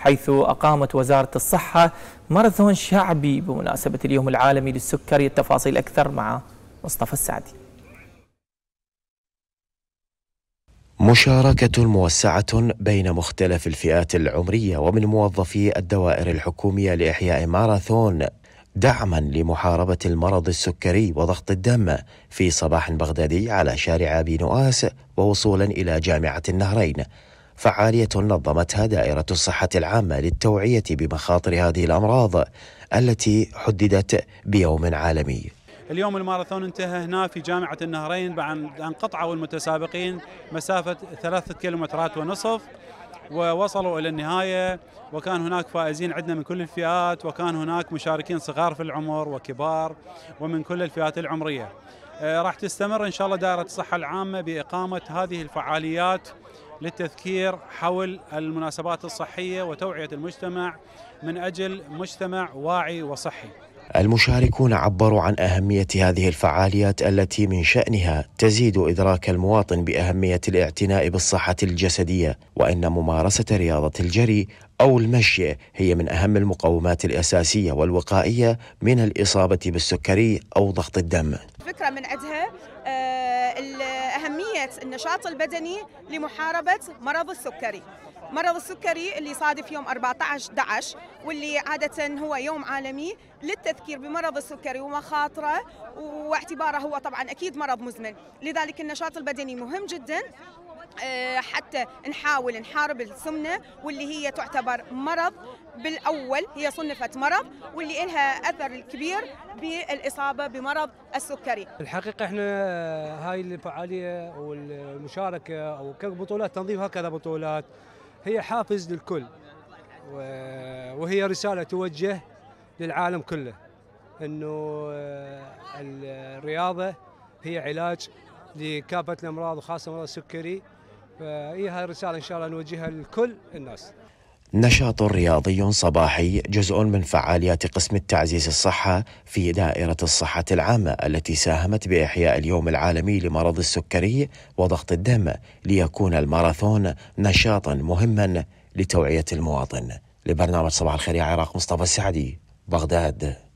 حيث أقامت وزارة الصحة ماراثون شعبي بمناسبة اليوم العالمي للسكري التفاصيل أكثر مع مصطفى السعدي مشاركة موسعة بين مختلف الفئات العمرية ومن موظفي الدوائر الحكومية لإحياء ماراثون دعما لمحاربة المرض السكري وضغط الدم في صباح بغدادي على شارع أبي نؤاس ووصولا إلى جامعة النهرين فعالية نظمتها دائرة الصحة العامة للتوعية بمخاطر هذه الأمراض التي حددت بيوم عالمي اليوم الماراثون انتهى هنا في جامعة النهرين بعد أن قطعوا المتسابقين مسافة ثلاثة كيلومترات ونصف ووصلوا إلى النهاية وكان هناك فائزين عندنا من كل الفئات وكان هناك مشاركين صغار في العمر وكبار ومن كل الفئات العمرية آه، راح تستمر إن شاء الله دائرة الصحة العامة بإقامة هذه الفعاليات للتذكير حول المناسبات الصحية وتوعية المجتمع من أجل مجتمع واعي وصحي المشاركون عبروا عن أهمية هذه الفعاليات التي من شأنها تزيد إدراك المواطن بأهمية الاعتناء بالصحة الجسدية وأن ممارسة رياضة الجري أو المشي هي من أهم المقومات الأساسية والوقائية من الإصابة بالسكري أو ضغط الدم الفكره من عندها آه، اهميه النشاط البدني لمحاربه مرض السكري مرض السكري اللي صادف يوم 14 11 واللي عادة هو يوم عالمي للتذكير بمرض السكري ومخاطره واعتباره هو طبعا أكيد مرض مزمن لذلك النشاط البدني مهم جدا آه، حتى نحاول نحارب السمنة واللي هي تعتبر مرض بالأول هي صنفت مرض واللي إلها أثر كبير بالإصابة بمرض السكري الحقيقة احنا آه، هاي الفعالية والمشاركة أو كبطولات تنظيم هكذا بطولات هي حافز للكل وهي رسالة توجه للعالم كله أنه آه، الرياضة هي علاج لكافة الأمراض وخاصة مرض السكري فهي هاي الرسالة إن شاء الله نوجهها لكل الناس نشاط رياضي صباحي جزء من فعاليات قسم التعزيز الصحة في دائرة الصحة العامة التي ساهمت بإحياء اليوم العالمي لمرض السكري وضغط الدم ليكون الماراثون نشاطا مهما لتوعية المواطن لبرنامج صباح الخير يا عراق مصطفى السعدي بغداد